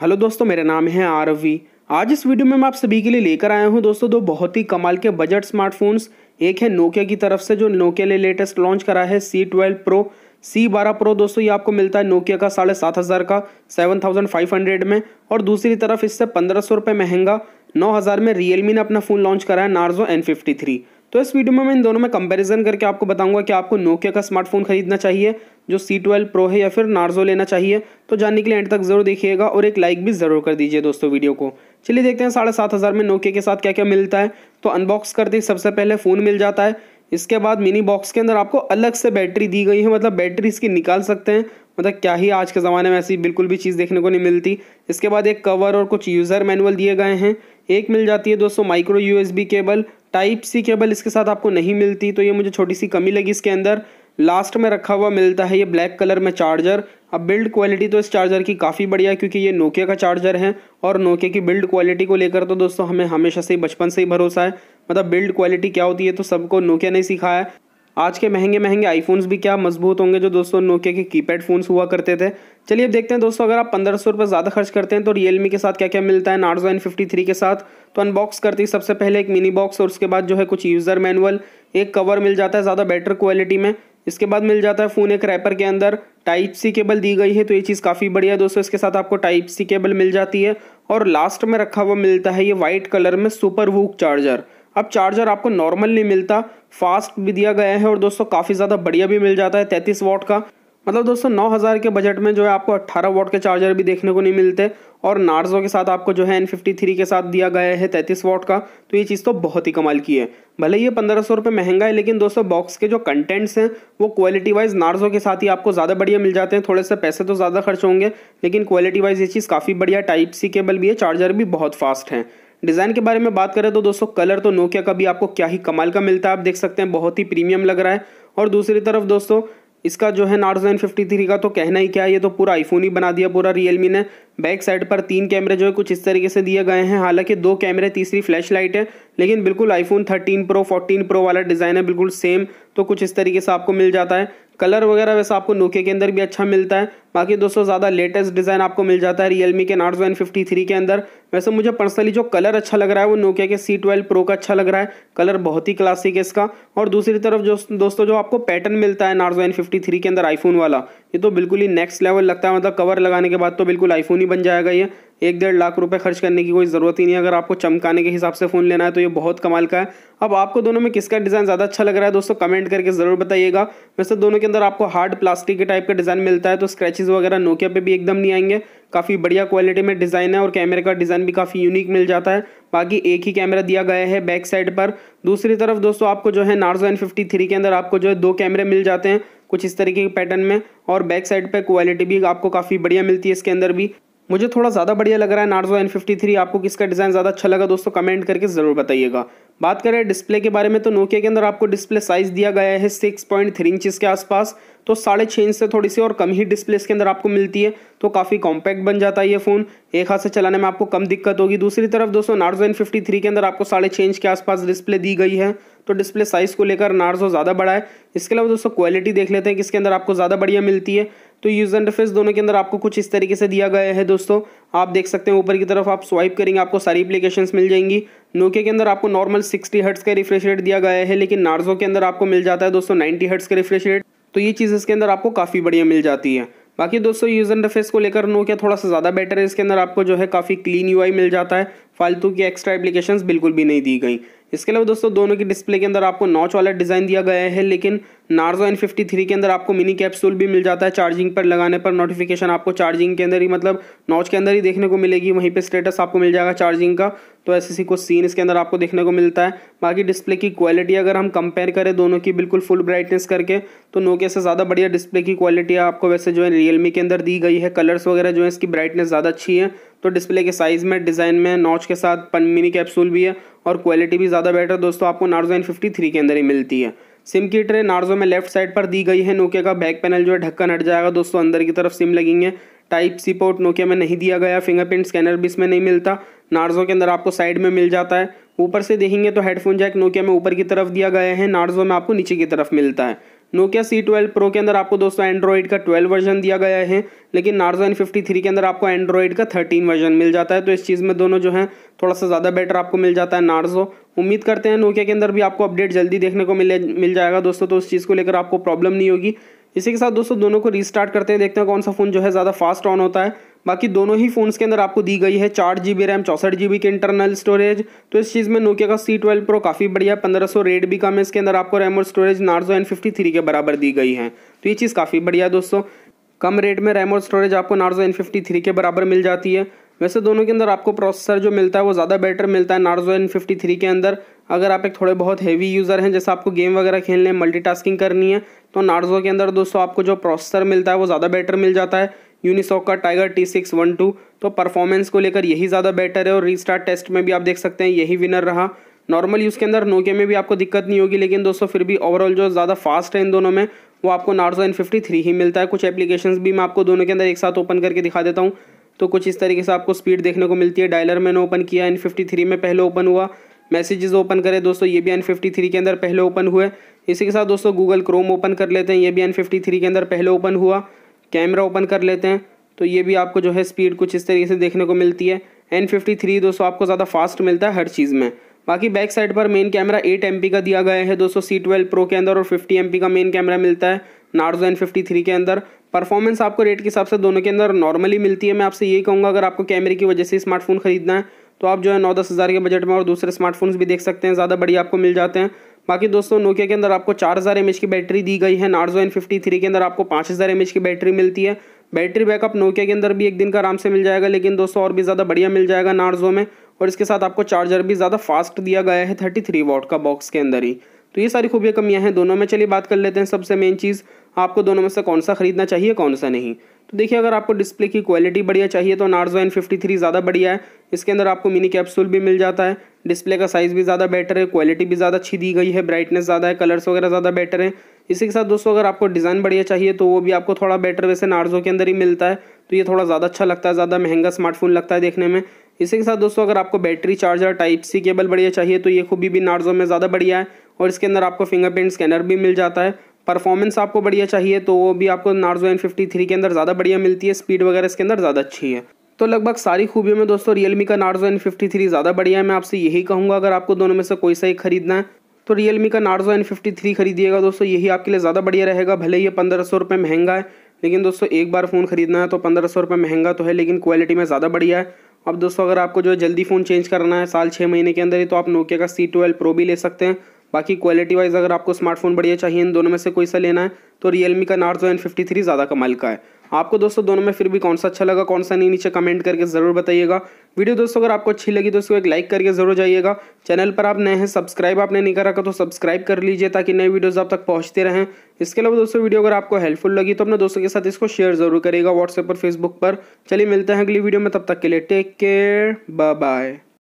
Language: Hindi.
हेलो दोस्तों मेरा नाम है आरवी आज इस वीडियो में मैं आप सभी के लिए लेकर आया हूं दोस्तों दो बहुत ही कमाल के बजट स्मार्टफोन्स एक है नोकिया की तरफ से जो नोकिया ने लेटेस्ट लॉन्च करा है सी ट्वेल्व प्रो सी बारह प्रो दोस्तों ये आपको मिलता है नोकिया का साढ़े सात हज़ार का सेवन थाउजेंड फाइव हंड्रेड में और दूसरी तरफ इससे पंद्रह सौ रुपये महंगा नौ हज़ार में रियलमी ने अपना फ़ोन लॉन्च करा है नार्जो एन फिफ्टी थ्री तो इस वीडियो में मैं इन दोनों में कंपैरिजन करके आपको बताऊंगा कि आपको नोकिया का स्मार्टफोन खरीदना चाहिए जो सी ट्वेल्व प्रो है या फिर नार्जो लेना चाहिए तो जानने के लिए एंड तक जरूर देखिएगा और एक लाइक भी ज़रूर कर दीजिए दोस्तों वीडियो को चलिए देखते हैं साढ़े सात हज़ार में नोकिया के साथ क्या क्या मिलता है तो अनबॉक्स करते ही सबसे पहले फ़ोन मिल जाता है इसके बाद मिनी बॉक्स के अंदर आपको अलग से बैटरी दी गई है मतलब बैटरी इसकी निकाल सकते हैं मतलब क्या ही आज के ज़माने में ऐसी बिल्कुल भी चीज़ देखने को नहीं मिलती इसके बाद एक कवर और कुछ यूज़र मैनुअल दिए गए हैं एक मिल जाती है दोस्तों micro USB cable type C cable इसके साथ आपको नहीं मिलती तो ये मुझे छोटी सी कमी लगी इसके अंदर लास्ट में रखा हुआ मिलता है ये ब्लैक कलर में चार्जर अब बिल्ड क्वालिटी तो इस चार्जर की काफ़ी बढ़िया है क्योंकि ये नोकिया का चार्जर है और नोकिया की बिल्ड क्वालिटी को लेकर तो दोस्तों हमें हमेशा से ही बचपन से ही भरोसा है मतलब बिल्ड क्वालिटी क्या होती है तो सबको नोकिया ने सिखाया आज के महंगे महंगे आईफोन्स भी क्या मजबूत होंगे जो दोस्तों नोकिया के कीपैड फ़ोन्स हुआ करते थे चलिए अब देखते हैं दोस्तों अगर आप पंद्रह सौ रुपये ज़्यादा खर्च करते हैं तो रियलमी के साथ क्या क्या मिलता है नार्जो एन फिफ्टी थ्री के साथ तो अनबॉक्स करते ही सबसे पहले एक मिनी बॉक्स और उसके बाद जो है कुछ यूज़र मैनुअल एक कवर मिल जाता है ज़्यादा बेटर क्वालिटी में इसके बाद मिल जाता है फ़ोन एक रैपर के अंदर टाइप सी केबल दी गई है तो ये चीज़ काफ़ी बढ़िया है दोस्तों इसके साथ आपको टाइप सी केबल मिल जाती है और लास्ट में रखा हुआ मिलता है ये वाइट कलर में सुपर वूक चार्जर अब चार्जर आपको नॉर्मल नहीं मिलता फास्ट भी दिया गया है और दोस्तों काफ़ी ज़्यादा बढ़िया भी मिल जाता है तैंतीस वॉट का मतलब दोस्तों नौ हज़ार के बजट में जो है आपको अट्ठारह वॉट के चार्जर भी देखने को नहीं मिलते और नार्जो के साथ आपको जो है एन फिफ्टी थ्री के साथ दिया गया है तैंतीस वॉट का तो ये चीज़ तो बहुत ही कमाल की है भले ये पंद्रह सौ रुपये महंगा है लेकिन दोस्तों बॉक्स के जो कंटेंट्स हैं वो क्वालिटी वाइज नार्जो के साथ ही आपको ज़्यादा बढ़िया मिल जाते हैं थोड़े से पैसे तो ज़्यादा खर्च होंगे लेकिन क्वालिटी वाइज ये चीज़ काफ़ी बढ़िया टाइप सी केबल भी है चार्जर भी बहुत फास्ट है डिज़ाइन के बारे में बात करें तो दोस्तों कलर तो नोकिया का भी आपको क्या ही कमाल का मिलता है आप देख सकते हैं बहुत ही प्रीमियम लग रहा है और दूसरी तरफ दोस्तों इसका जो है नार्जन फिफ्टी का तो कहना ही क्या है ये तो पूरा आईफोन ही बना दिया पूरा रियलमी ने बैक साइड पर तीन कैमरे जो है कुछ इस तरीके से दिए गए हैं हालांकि दो कैमरे तीसरी फ्लैश लाइट है लेकिन बिल्कुल आईफोन 13 प्रो 14 प्रो वाला डिज़ाइन है बिल्कुल सेम तो कुछ इस तरीके से आपको मिल जाता है कलर वगैरह वैसे आपको नोके के अंदर भी अच्छा मिलता है बाकी दोस्तों ज़्यादा लेटेस्ट डिज़ाइन आपको मिल जाता है रियलमी के नार्ज वन फिफ्टी थ्री के अंदर वैसे मुझे पर्सनली जो कलर अच्छा लग रहा है वो नोकिया के सी ट्वेल्व प्रो का अच्छा लग रहा है कलर बहुत ही क्लासिक है इसका और दूसरी तरफ जो दोस्तों जो आपको पैटर्न मिलता है नार्ज वन फिफ्टी थ्री के अंदर आईफोन वाला ये तो बिल्कुल ही नेक्स्ट लेवल लगता है मतलब कवर लगाने के बाद तो बिल्कुल आईफोन ही कंपनी बन जाएगा ये एक डेढ़ लाख रुपए खर्च करने की कोई ज़रूरत ही नहीं अगर आपको चमकाने के हिसाब से फ़ोन लेना है तो ये बहुत कमाल का है अब आपको दोनों में किसका डिज़ाइन ज़्यादा अच्छा लग रहा है दोस्तों कमेंट करके ज़रूर बताइएगा वैसे दोनों के अंदर आपको हार्ड प्लास्टिक के टाइप का डिज़ाइन मिलता है तो स्क्रैचेज़ वगैरह नोकिया पे भी एकदम नहीं आएंगे काफ़ी बढ़िया क्वालिटी में डिज़ाइन है और कैमरे का डिज़ाइन भी काफ़ी यूनिक मिल जाता है बाकी एक ही कैमरा दिया गया है बैक साइड पर दूसरी तरफ दोस्तों आपको जो है नार्जो एन के अंदर आपको जो है दो कैमरे मिल जाते हैं कुछ इस तरीके के पैटर्न में और बैक साइड पे क्वालिटी भी आपको काफ़ी बढ़िया मिलती है इसके अंदर भी मुझे थोड़ा ज़्यादा बढ़िया लग रहा है नार्जो एन फिफ्टी थ्री आपको किसका डिज़ाइन ज़्यादा अच्छा लगा दोस्तों कमेंट करके ज़रूर बताइएगा बात करें डिस्प्ले के बारे में तो नोकिया के अंदर आपको डिस्प्ले साइज़ दिया गया है सिक्स पॉइंट थ्री इंचज़ के आसपास तो साढ़े छः इंच से थोड़ी सी और कम ही डिस्प्ले इसके अंदर आपको मिलती है तो काफ़ी कॉम्पैक्ट बन जाता है ये फ़ोन एक हाथ से चलाने में आपको कम दिक्कत होगी दूसरी तरफ दोस्तों नार्जो एन फिफ्टी थ्री के अंदर आपको साढ़े छः इंच के आसपास डिस्प्ले दी गई है तो डिस्प्ले साइज़ को लेकर नार्जो ज़्यादा बड़ा है इसके अलावा दोस्तों क्वालिटी देख लेते हैं कि इसके अंदर आपको ज़्यादा बढ़िया मिलती है तो यूज एंड इंटरफेस दोनों के अंदर आपको कुछ इस तरीके से दिया गया है दोस्तों आप देख सकते हैं ऊपर की तरफ आप स्वाइप करेंगे आपको सारी एप्लीकेशंस मिल जाएंगी नोकिया के अंदर आपको नॉर्मल 60 हर्ट्स का रिफ्रेश रेट दिया गया है लेकिन नार्जो के अंदर आपको मिल जाता है दोस्तों नाइनटी हर्ट्स का रिफ्रेश रेट तो ये चीज़ इसके अंदर आपको काफ़ी बढ़िया मिल जाती है बाकी दोस्तों यूज़ इंटरफेस को लेकर नोकिया थोड़ा सा ज़्यादा बेटर है इसके अंदर आपको जो है काफ़ी क्लीन यू मिल जाता है फालतू की एक्स्ट्रा एप्लीकेशन बिल्कुल भी नहीं दी गई इसके अलावा दोस्तों दोनों की डिस्प्ले के अंदर आपको नॉच वाला डिज़ाइन दिया गया है लेकिन नार्जो एन फिफ्टी थ्री के अंदर आपको मिनी कैप्सूल भी मिल जाता है चार्जिंग पर लगाने पर नोटिफिकेशन आपको चार्जिंग के अंदर ही मतलब नॉच के अंदर ही देखने को मिलेगी वहीं पे स्टेटस आपको मिल जाएगा चार्जिंग का तो ऐसे सी कुछ सीन इसके अंदर आपको देखने को मिलता है बाकी डिस्प्ले की क्वालिटी अगर हम कंपेयर करें दोनों की बिल्कुल फुल ब्राइटनेस करके तो नोकिया से ज़्यादा बढ़िया डिस्प्ले की क्वालिटी आपको वैसे जो है रियलमी के अंदर दी गई है कलर्स वगैरह जो है इसकी ब्राइटनेस ज़्यादा अच्छी है तो डिस्प्ले के साइज़ में डिज़ाइन में नॉच के साथ मिनी कैप्सूल भी है और क्वालिटी भी ज़्यादा बेटर दोस्तों आपको नार्जो एन के अंदर ही मिलती है सिम की ट्रे नार्जो में लेफ्ट साइड पर दी गई है नोकिया का बैक पैनल जो है ढक्कन हट जाएगा दोस्तों अंदर की तरफ सिम लगेंगे टाइप सी पोर्ट नोकिया में नहीं दिया गया फिंगरप्रिंट स्कैनर भी इसमें नहीं मिलता नार्जो के अंदर आपको साइड में मिल जाता है ऊपर से देखेंगे तो हेडफोन जैक नोकिया में ऊपर की तरफ दिया गया है नार्जो में आपको नीचे की तरफ मिलता है नोकिया सी ट्वेल्व प्रो के अंदर आपको दोस्तों एंड्रॉइड का ट्वेल्व वर्जन दिया गया है लेकिन नार्जो एन फिफ्टी थ्री के अंदर आपको एंड्रॉइड का थर्टीन वर्जन मिल जाता है तो इस चीज़ में दोनों जो है थोड़ा सा ज़्यादा बेटर आपको मिल जाता है नार्जो उम्मीद करते हैं नोकिया के अंदर भी आपको अपडेट जल्दी देखने को मिले मिल जाएगा दोस्तों तो उस चीज़ को लेकर आपको प्रॉब्लम नहीं होगी इसी के साथ दोस्तों दोनों को रीस्टार्ट करते हैं देखते हैं कौन सा फ़ोन जो है ज़्यादा फास्ट ऑन होता है बाकी दोनों ही फ़ोन्स के अंदर आपको दी गई है चार जी बी रैम चौंसठ जी बी के इंटरनल स्टोरेज तो इस चीज़ में नोकिया का सी ट्वेल्व प्रो काफ़ी बढ़िया पंद्रह सौ रेट भी कम है इसके अंदर आपको रैम और storage Narzo N fifty three के बराबर दी गई है तो ये चीज़ काफ़ी बढ़िया दोस्तों कम रेट में रैम और स्टोरेज आपको नार्जो एन फिफ्टी थ्री के बराबर मिल जाती है वैसे दोनों के अंदर आपको प्रोसेसर जो मिलता है वो ज़्यादा बेटर मिलता है नार्जो एन फिफ्टी थ्री के अंदर अगर आप एक थोड़े बहुत हैवी यूज़र हैं जैसे आपको गेम वगैरह खेलने मल्टीटास्किंग करनी है तो नार्जो के अंदर दोस्तों आपको जो प्रोसेसर मिलता है वो ज़्यादा बेटर मिल जाता है यूनिसॉक का tiger T six one two तो परफॉर्मेंस को लेकर यही ज़्यादा बेटर है और रीस्टार्ट टेस्ट में भी आप देख सकते हैं यही विनर रहा नॉर्मल यूज़ के अंदर नोके में भी आपको दिक्कत नहीं होगी लेकिन दोस्तों फिर भी ओवरऑल जो ज़्यादा फास्ट है इन दोनों में वो आपको नार्जो एन फिफ्टी थ्री ही मिलता है कुछ एप्लीकेशन भी मैं आपको दोनों के अंदर एक साथ ओपन करके दिखा देता हूँ तो कुछ इस तरीके से आपको स्पीड देखने को मिलती है डायलर मैंने ओपन किया एन फिफ्टी थ्री में पहले ओपन हुआ मैसेजेस ओपन करें दोस्तों ये भी एन फिफ्टी थ्री के अंदर पहले ओपन हुए इसी के साथ दोस्तों गूगल क्रोम ओपन कर लेते हैं ये भी एन फिफ्टी थ्री के अंदर पहले ओपन हुआ कैमरा ओपन कर लेते हैं तो ये भी आपको जो है स्पीड कुछ इस तरीके से देखने को मिलती है एन फिफ्टी थ्री दोस्तों आपको ज़्यादा फास्ट मिलता है हर चीज़ में बाकी बैक साइड पर मेन कैमरा एट एम का दिया गया है दोस्तों सी ट्वेल्व प्रो के अंदर और फिफ्टी एम का मेन कैमरा मिलता है नार्जो एन फिफ्टी थ्री के अंदर परफॉर्मेंस आपको रेट के हिसाब से दोनों के अंदर नॉर्मली मिलती है मैं आपसे यही कहूँगा अगर आपको कैमरे की वजह से स्मार्टफोन खरीदना है तो आप जो है नौ दस हज़ार के बजट में और दूसरे स्मार्टफोन्स भी देख सकते हैं ज़्यादा बढ़िया आपको मिल जाते हैं बाकी दोस्तों नोकिया के अंदर आपको चार हज़ार एम की बैटरी दी गई है नार्जो एन फिफ्टी थ्री के अंदर आपको पाँच हज़ार एम की बैटरी मिलती है बैटरी बैकअप नोकिया के अंदर भी एक दिन का आराम से मिल जाएगा लेकिन दोस्तों और भी ज़्यादा बढ़िया मिल जाएगा नार्जो में और इसके साथ आपको चार्जर भी ज़्यादा फास्ट दिया गया है थर्टी थ्री का बॉक्स के अंदर ही तो ये सारी खूबियाँ कमियाँ हैं दोनों में चलिए बात कर लेते हैं सबसे मेन चीज़ आपको दोनों में से कौन सा खरीदना चाहिए कौन सा नहीं तो देखिए अगर आपको डिस्प्ले की क्वालिटी बढ़िया चाहिए तो नार्जो एन फिफ्टी थ्री ज़्यादा बढ़िया है इसके अंदर आपको मिनी कैप्सूल भी मिल जाता है डिस्प्ले का साइज़ भी ज़्यादा बेटर है क्वालिटी भी ज़्यादा अच्छी दी गई है ब्राइटनेस ज़्यादा है कलर्स वगैरह ज़्यादा बेटर है इसी के साथ दोस्तों अगर आपको डिज़ाइन बढ़िया चाहिए तो वो भी आपको थोड़ा बेटर वैसे नार्जो के अंदर ही मिलता है तो ये थोड़ा ज़्यादा अच्छा लगता है ज़्यादा महंगा स्मार्टफोन लगता है देखने में इसी के साथ दोस्तों अगर आपको battery charger type C cable बढ़िया चाहिए तो ये खूबी भी नार्जो में ज़्यादा बढ़िया है और इसके अंदर आपको फिंगरप्रिंट स्कैनर भी मिल जाता है परफॉर्मेंस आपको बढ़िया चाहिए तो वो भी आपको नार्जो एन फिफ्टी थ्री के अंदर ज़्यादा बढ़िया मिलती है स्पीड वगैरह इसके अंदर ज़्यादा अच्छी है तो लगभग सारी खूबियों में दोस्तों मी का नार्जो एन फिफ्टी थ्री ज़्यादा बढ़िया है मैं आपसे यही कहूँगा अगर आपको दोनों में से कोई सा ही खरीदना है तो रियलमी का नार्जो एन फिफ्टी थ्री खरीदिएगा दोस्तों यही आपके लिए ज़्यादा बढ़िया रहेगा भले ही पंद्रह सौ रुपये महंगा है लेकिन दोस्तों एक बार फ़ोन खरीदना है तो पंद्रह सौ रुपये महंगा तो है लेकिन क्वालिटी में ज़्यादा बढ़िया है अब दोस्तों अगर आपको जो है जल्दी फ़ोन चेंज करना है साल छः महीने के अंदर ही तो आप नोकिया का सी ट्वेल्व प्रो भी ले सकते हैं बाकी क्वालिटी वाइज अगर आपको स्मार्टफोन बढ़िया चाहिए इन दोनों में से कोई सा लेना है तो रियलमी का नार्जो एन फिफ्टी थ्री ज़्यादा कमाल का है आपको दोस्तों दोनों में फिर भी कौन सा अच्छा लगा कौन सा नहीं नीचे कमेंट करके ज़रूर बताइएगा वीडियो दोस्तों अगर आपको अच्छी लगी तो उसको एक लाइक करके ज़रूर जाइएगा चैनल पर आप नए हैं सब्सक्राइब आपने नहीं करा तो सब्सक्राइब कर लीजिए ताकि नए वीडियोज़ आप तक पहुँचते रहें इसके अलावा दोस्तों वीडियो अगर आपको हेल्पफुल लगी तो अपने दोस्तों के साथ इसको शेयर ज़रूर करेगा व्हाट्सएप पर फेसबुक पर चलिए मिलते हैं अगली वीडियो में तब तक के लिए टेक केयर बाय